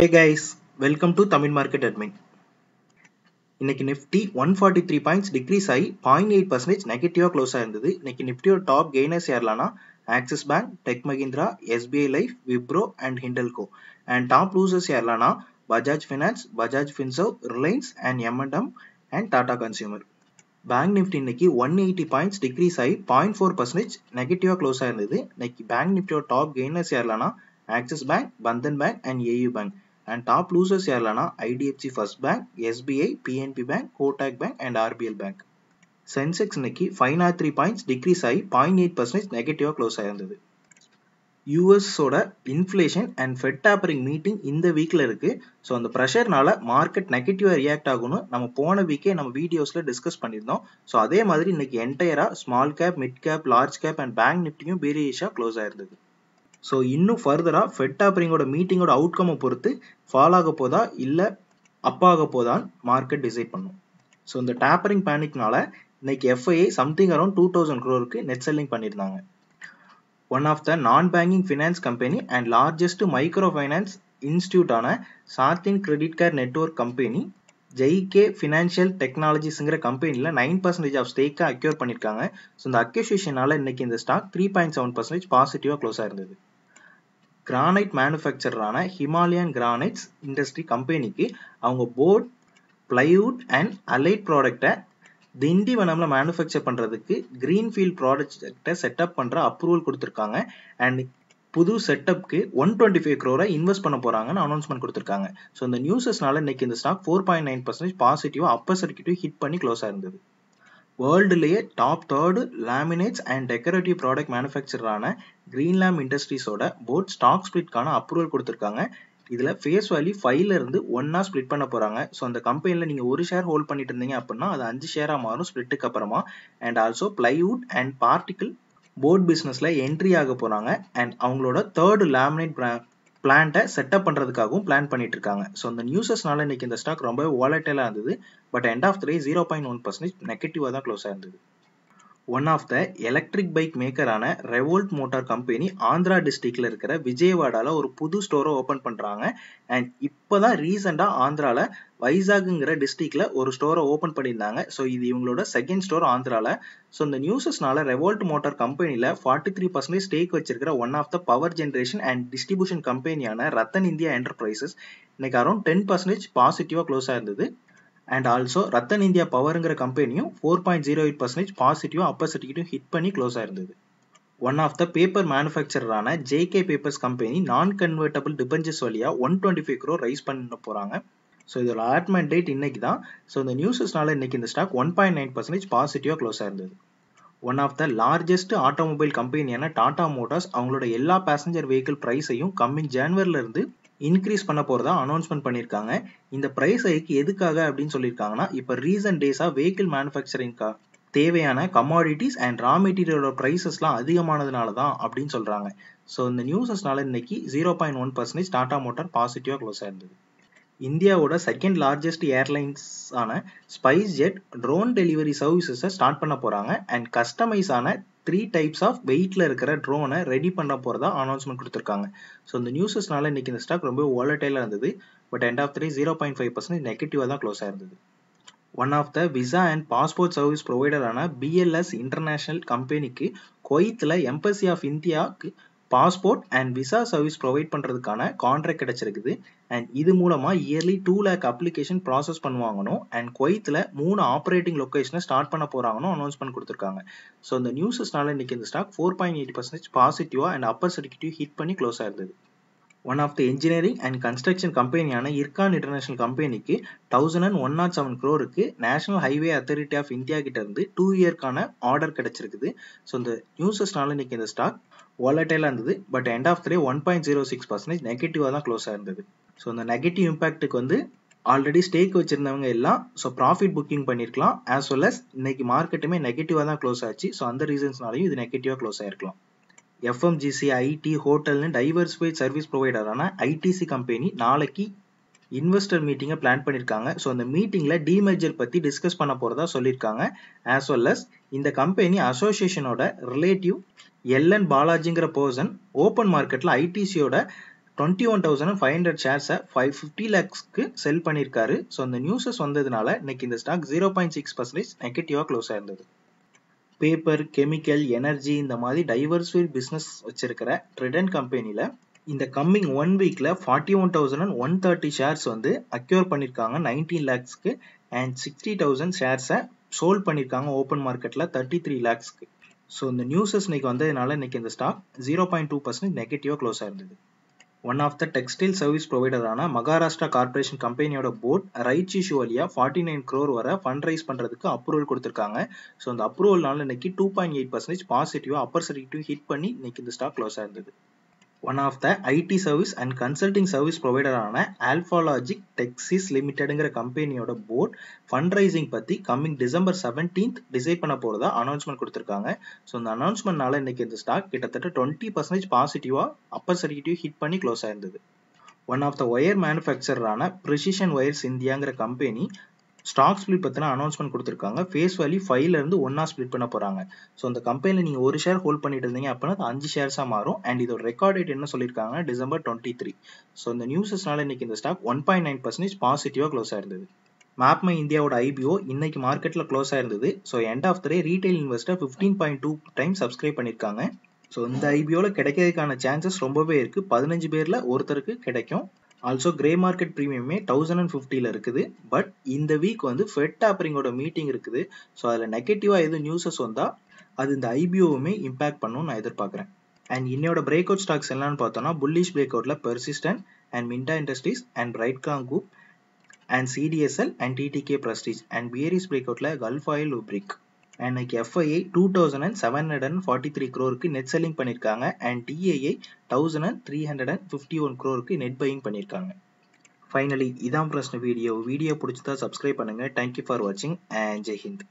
hey guys welcome to Tamil market admin இன்னைக்கு Nifty one forty three points decrease ஆகி point eight percentage நெகட்டிவாக close ஆயிருந்தது இன்னைக்கு நிஃப்டியோட டாப் கெய்னர்ஸ் யாரெல்லாம்னா Axis Bank Tech Mahindra SBI Life Wipro and Hindalco and top losers யாரெல்லாம்னா Bajaj finance Bajaj Finserv Reliance and MNM and Tata consumer bank Nifty இன்னைக்கு one eighty points decrease ஆகி point four percentage நெகட்டிவாக close ஆயிருந்தது இன்னைக்கு பேங்க் நிஃப்டியோட டாப் கெய்னர்ஸ் யாரெல்லாம்னா Axis bank Bandhan bank and AU bank and top losers யாரெல்லாம்னா IDFC first bank SBI PNB bank Kotak bank and RBL bank Sensex இன்னைக்கு five naught three points decrease ஆகி point eight percentage நெகட்டிவாக close ஆயிருந்தது யூஎஸ்ஸோட inflation and Fed tapering meeting இந்த வீக்கில் இருக்குது so அந்த ப்ரெஷர்னால மார்க்கெட் நெகட்டிவாக ரியாக்ட் ஆகும்னு நம்ம போன வீக்கே நம்ம வீடியோஸில் டிஸ்கஸ் பண்ணியிருந்தோம் ஸோ அதே மாதிரி இன்னைக்கு என்டையராக small cap mid cap large cap and bank நிஃப்டியும் பீரியஷாக க்ளோஸ் ஆயிருந்தது ஸோ இன்னும் ஃபர்தராக ஃபெட் ஆப்ரிங்கோட மீட்டிங்கோட அவுட்கம்மை பொறுத்து ஃபால் ஆக போதா இல்லை அப்பாக போதான் மார்க்கெட் டிசைட் பண்ணும் ஸோ இந்த டேப்பரிங் பேனிக்னால இன்னைக்கு FIA something around two thousand க்ரோருக்கு நெட் செல்லிங் பண்ணியிருந்தாங்க one of the non banking finance company and largest micro finance இன்ஸ்டியூட்டான Satin credit card network company ஜெய்கே ஃபினான்ஷியல் டெக்னாலஜிஸ்ங்கிற கம்பெனியில் நைன் பர்சன்டேஜ் ஆஃப் ஸ்டேக்காக அக்யூர் பண்ணியிருக்காங்க ஸோ இந்த அக்யூசியேஷனால் இன்னைக்கு இந்த stock three point seven percentage பாசிட்டிவாக க்ளோஸ் ஆயிருந்தது கிரானைட் மேனுஃபேக்சரான ஹிமாலயன் கிரானைட்ஸ் இண்டஸ்ட்ரி கம்பெனிக்கு அவங்க போர்ட் பிளைவுட் அண்ட் அலைட் ப்ராடக்டை திண்டிவனமில் மேனுஃபேக்சர் பண்ணுறதுக்கு க்ரீன்ஃபீல்ட் ப்ராடக்டை செட்டப் பண்ணுற அப்ரூவல் கொடுத்துருக்காங்க அண்ட் புது செட்டப்க்கு ஒன் டுவெண்ட்டி ஃபைவ் க்ரோரை இன்வெஸ்ட் பண்ண போகிறாங்கன்னு அனௌன்ஸ்மெண்ட் கொடுத்துருக்காங்க ஸோ இந்த நியூஸஸ்னால இன்னைக்கு இந்த stock four point nine percentage பாசிட்டிவாக அப்பர் சர்க்கியூட்டும் ஹிட் பண்ணி க்ளோஸாக இருந்தது வேர்ல்டுலேயே top third laminates and decorative product மேனுஃபேக்சரான லேம் இண்டஸ்ட்ரீஸோட போர்ட் ஸ்டாக் ஸ்பிளிட்கான அப்ரூவல் கொடுத்துருக்காங்க இதில் ஃபேஸ் வேல்யூ ஃபைவ்லேருந்து ஒன்னாக ஸ்ப்ளிட் பண்ண போகிறாங்க ஸோ அந்த கம்பெனியில் நீங்கள் ஒரு ஷேர் ஹோல்ட் பண்ணிட்டு இருந்தீங்க அப்படின்னா அது அஞ்சு ஷேராக மாறும் ஸ்பிளிட்டுக்கு அப்புறமா and also plywood and particle board பிஸ்னஸில் என்ட்ரி ஆக போகிறாங்க அண்ட் அவங்களோட தேர்டு லேமினேட் பிளான்ட்டை செட்டப் பண்ணுறதுக்காகவும் பிளான் பண்ணிட்டு இருக்காங்க ஸோ அந்த நியூஸஸ்னால இன்னைக்கு இந்த ஸ்டாக் ரொம்ப வாலட்டைலாக இருந்தது but end of three zero point one percentage நெகட்டிவாக தான் க்ளோஸாக இருந்தது one of the electric bike மேக்கரான ரெவோல்ட் மோட்டார் கம்பெனி ஆந்திரா டிஸ்ட்ரிக்டில் இருக்கிற விஜயவாடாவில் ஒரு புது ஸ்டோரை ஓப்பன் பண்ணுறாங்க அண்ட் இப்போ தான் ரீசெண்டாக ஆந்திராவில் வைசாகுங்கிற டிஸ்ட்ரிக்டில் ஒரு ஸ்டோரை ஓப்பன் பண்ணியிருந்தாங்க ஸோ இது இவங்களோட செகண்ட் ஸ்டோர் ஆந்திராவில் ஸோ இந்த நியூஸஸ்னால ரெவோல்ட் மோட்டார் கம்பெனியில் ஃபார்ட்டி த்ரீ பர்சன்டேஜ் ஸ்டேக் வச்சிருக்கிற one of the power generation and distribution கம்பெனியான ரத்தன் இந்தியா என்டர்பிரைசஸ் இன்னைக்கு அரௌண்ட் டென் பர்சன்டேஜ் பாசிட்டிவாக க்ளோஸாக இருந்தது அண்ட் ஆல்சோ ரத்தன் இந்தியா பவருங்கிற கம்பெனியும் four point zero eight percentage positive upper சர்டிஃபிகேட்டும் ஹிட் பண்ணி க்ளோஸ் ஆயிருந்தது ஒன் ஆஃப் த பேப்பர் மேனுஃபேக்சரான JK papers company non convertible debentures வழியாக one twenty five crore raise பண்ண போகிறாங்க ஸோ இதோட அட்மெண்ட் டேட் இன்றைக்கி தான் ஸோ இந்த நியூஸஸ்னால இன்றைக்கி இந்த stock one point nine percentage பாசிட்டிவாக க்ளோஸ் ஆயிருந்தது one of the largest automobile கம்பெனியான டாடா மோட்டார்ஸ் அவங்களோட எல்லா பேசஞ்சர் வெஹிக்கிள் ப்ரைஸையும் கம்மிங் ஜான்வரிலிருந்து இன்க்ரீஸ் பண்ண போகிறதா அனௌன்ஸ்மெண்ட் பண்ணியிருக்காங்க இந்த ப்ரைஸ் ஹைக்கு எதுக்காக அப்படின்னு சொல்லியிருக்காங்கன்னா இப்போ ரீசன்ட் டேஸாக வெஹிக்கிள் மேனுஃபேக்சரிங்க்கா தேவையான கமாடிட்டிஸ் அண்ட் ரா மெட்டீரியலோட ப்ரைஸஸ்லாம் அதிகமானதுனால தான் அப்படின்னு சொல்கிறாங்க ஸோ இந்த நியூஸஸ்னால இன்னைக்கு zero point one percentage Tata motor பாசிட்டிவாக க்ளோஸ் ஆயிருந்தது இந்தியாவோட செகண்ட் லார்ஜஸ்ட் ஏர்லைன்ஸான ஸ்பைஸ் ஜெட் ட்ரோன் டெலிவரி சர்வீசஸை ஸ்டார்ட் பண்ண போகிறாங்க அண்ட் கஸ்டமைஸான த்ரீ டைப்ஸ் ஆஃப் வெயிட்டில் இருக்கிற ட்ரோனை ரெடி பண்ண போகிறதா அனௌன்ஸ்மெண்ட் கொடுத்துருக்காங்க ஸோ இந்த நியூஸஸ்னால இன்றைக்கி இந்த ஸ்டாக் ரொம்ப வாலட்டைலாக இருந்தது but end of three zero point five percent நெகட்டிவாக தான் க்ளோஸ் ஆயிருந்தது one of the visa and passport service ப்ரொவைடரான பிஎல்எஸ் இன்டர்நேஷ்னல் கம்பெனிக்கு கொய்த்தில் எம்பசி ஆஃப் இந்தியாவுக்கு passport and visa service provide பண்ணுறதுக்கான கான்ட்ராக்ட் கிடச்சிருக்குது அண்ட் இது மூலமாக yearly two lakh application process பண்ணுவாங்கனோ அண்ட் குவைத்தில் மூணு ஆப்ரேட்டிங் லொக்கேஷனை ஸ்டார்ட் பண்ண போகிறாங்கனோ அனௌன்ஸ்மெண்ட் கொடுத்துருக்காங்க ஸோ இந்த நியூஸஸ்னால இன்றைக்கி இந்த stock four point eight percentage பாசிட்டிவாக அண்ட் அப்பர் சர்டிஃபிகேட்டிவ் ஹிட் பண்ணி க்ளோஸ் ஆயிருந்தது one of the engineering and construction கம்பெனியான இர்கான் இன்டர்நேஷனல் கம்பெனிக்கு thousand and one naught seven க்ரோருக்கு national highway authority of India கிட்ட இருந்து டூ இயர்க்கான ஆர்டர் கிடைச்சிருக்குது ஸோ இந்த நியூஸஸ்னால இன்னைக்கு இந்த ஸ்டாக் வாலட்டைலாக இருந்தது but end of three one point zero six percentage நெகட்டிவாக தான் க்ளோஸாக இருந்தது ஸோ இந்த நெகட்டிவ் இம்பாக்ட்டுக்கு வந்து ஆல்ரெடி ஸ்டேக் வச்சிருந்தவங்க எல்லாம் ஸோ ப்ராஃபிட் புக்கிங் பண்ணியிருக்கலாம் ஆஸ் வெல் அஸ் இன்னைக்கு மார்க்கெட்டுமே நெகட்டிவாக தான் க்ளோஸ் ஆச்சு ஸோ அந்த ரீசன்ஸ்னாலையும் இது நெகட்டிவாக க்ளோஸ் ஆயிருக்கலாம் எஃப்எம்ஜிசி ஐடி ஹோட்டல்னு டைவர்ஸ்ஃபைட் சர்வீஸ் ப்ரொவைடரான ஐடிசி கம்பெனி நாளைக்கு இன்வெஸ்டர் மீட்டிங்கை பிளான் பண்ணியிருக்காங்க ஸோ அந்த மீட்டிங்கில் டிமெர்ஜர் பற்றி டிஸ்கஸ் பண்ண போகிறதா சொல்லியிருக்காங்க ஆஸ் வெல் அஸ் இந்த கம்பெனி அசோசியேஷனோட ரிலேட்டிவ் எல்என் பாலாஜிங்கிற பர்சன் ஓப்பன் மார்க்கெட்டில் ஐடிசியோட twenty one thousand five hundred ஷேர்ஸை ஃபைவ் ஃபிஃப்டி லேக்ஸ்க்கு செல் பண்ணியிருக்காரு ஸோ அந்த நியூஸஸ் வந்ததுனால இன்னைக்கு இந்த stock zero point six percentage நெகட்டிவாக க்ளோஸ் ஆயிருந்தது பேப்பர் கெமிக்கல் எனர்ஜி இந்த மாதிரி டைவர்ஸ்ஃபைட் பிஸ்னஸ் வச்சிருக்கிற ட்ரெடன் கம்பெனியில் இந்த கம்மிங் ஒன் வீக்கில் forty one thousand and one thirty shares வந்து அக்யூர் பண்ணியிருக்காங்க நைன்டீன் லேக்ஸ்க்கு அண்ட் சிக்ஸ்டி தௌசண்ட் ஷேர்ஸை சோல் பண்ணியிருக்காங்க ஓப்பன் மார்க்கெட்டில் தேர்ட்டி த்ரீ லேக்ஸ்க்கு ஸோ இந்த நியூஸஸ் இன்னைக்கு வந்ததுனால இன்னைக்கு இந்த stock zero point two percent நெகட்டிவாக க்ளோஸ் ஆயிருந்தது one of the textile service ப்ரொவைடரான மகாராஷ்டிரா கார்பரேஷன் கம்பெனியோட போர்ட் ரைட் இஷ்யூ வழியாக ஃபார்ட்டி நைன் க்ரோர் வர ஃபண்ட் ரைஸ் பண்ணுறதுக்கு அப்ரூவல் கொடுத்துருக்காங்க ஸோ அந்த அப்ரூவல்னால இன்னைக்கு டூ பாயிண்ட் எயிட் பர்சன்டேஜ் பாசிட்டிவாக அப்பர் சர்டிட்டும் ஹிட் பண்ணி இன்னைக்கு இந்த ஸ்டாக் க்ளோஸ் ஆயிருந்தது one of the IT service and consulting service ப்ரொவைடரான ஆல்ஃபாலாஜிக் டெக்ஸிஸ் லிமிடெடுங்கிற கம்பெனியோட போர்ட் ஃபண்ட் ரைசிங் பற்றி கம்மிங் டிசம்பர் செவன்டீன்த் டிசைட் பண்ண போகிறதா அனௌன்ஸ்மெண்ட் கொடுத்துருக்காங்க ஸோ அந்த அனௌன்ஸ்மெண்ட்னால இன்றைக்கி இந்த ஸ்டாக் கிட்டத்தட்ட டுவெண்ட்டி பர்சன்டேஜ் பாசிட்டிவாக அப்பர் சர்க்கிட்டிவ் ஹிட் பண்ணி க்ளோஸ் ஆயிருந்தது ஒன் ஆஃப் த ஒயர் மேனுஃபேக்சரான ப்ரிசிஷன் ஒயர்ஸ் இந்தியாங்கிற கம்பெனி ஸ்டாக் ஸ்பிளிட் பற்றின அனௌன்ஸ்மெண்ட் கொடுத்துருக்காங்க ஃபேஸ் வேல்யூ ஃபைவ்லேருந்து ஒன்னா ஸ்பிளிட் பண்ண போகிறாங்க ஸோ அந்த கம்பெனியில் நீங்கள் ஒரு ஷேர் ஹோல்ட் பண்ணிட்டு இருந்தீங்க அப்படின்னா அது அஞ்சு ஷேர்ஸாக மாறும் அண்ட் இதோட ரெக்கார்ட் டேட் என்ன சொல்லியிருக்காங்க டிசம்பர் டுவெண்ட்டி த்ரீ ஸோ இந்த நியூஸஸ்னால இன்னைக்கு இந்த stock one point nine percentage பாசிட்டிவாக க்ளோஸ் ஆயிருந்தது மேப்மை இந்தியாவோட ஐபிஓ இன்னைக்கு மார்க்கெட்டில் க்ளோஸ் ஆயிருந்தது so end of the day retail investor fifteen point two time subscribe பண்ணியிருக்காங்க ஸோ இந்த ஐபிஓவில் கிடைக்கிறதுக்கான சான்சஸ் ரொம்பவே இருக்குது பதினஞ்சு பேரில் ஒருத்தருக்கு கிடைக்கும் ஆல்சோ கிரே மார்க்கெட் ப்ரீமியமே தௌசண்ட் அண்ட் ஃபிஃப்டியில் இருக்குது பட் இந்த வீக் வந்து ஃபெட் ஆப்பரிங்கோட மீட்டிங் இருக்குது ஸோ அதில் நெகட்டிவாக எதுவும் நியூஸஸ் வந்தால் அது இந்த ஐபிஓவுமே இம்பேக்ட் பண்ணணும்னு நான் எதிர்பார்க்குறேன் அண்ட் இன்னையோட பிரேக் அவுட் ஸ்டாக்ஸ் என்னன்னு பார்த்தோம்னா புல்லிஷ் பிரேக் அவுட்டில் persistent and Minda industries and Cong குப் and CDSL and TTK prestige and பியரிஸ் break அவுட்டில் gulf oil உப்ரிக் and FII two thousand and seven hundred and forty three க்ரோருக்கு net selling பண்ணியிருக்காங்க and டிஏஐ thousand and three hundred and fifty one க்ரோருக்கு net buying பண்ணியிருக்காங்க finally இதான் பிரச்சனை video video பிடிச்சதா subscribe பண்ணுங்கள் thank you for வாட்சிங் and ஜெய்ஹிந்த்